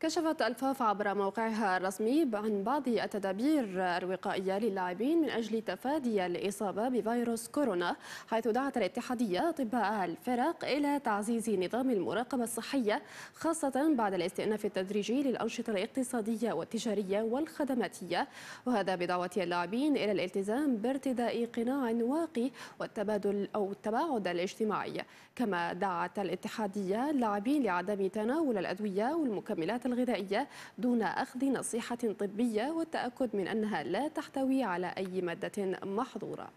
كشفت الفاف عبر موقعها الرسمي عن بعض التدابير الوقائيه للاعبين من اجل تفادي الاصابه بفيروس كورونا حيث دعت الاتحاديه اطباء الفرق الى تعزيز نظام المراقبه الصحيه خاصه بعد الاستئناف التدريجي للانشطه الاقتصاديه والتجاريه والخدماتيه وهذا بدعوه اللاعبين الى الالتزام بارتداء قناع واقي والتبادل او التباعد الاجتماعي كما دعت الاتحاديه اللاعبين لعدم تناول الادويه والمكملات الغذائية دون أخذ نصيحة طبية والتأكد من أنها لا تحتوي على أي مادة محظورة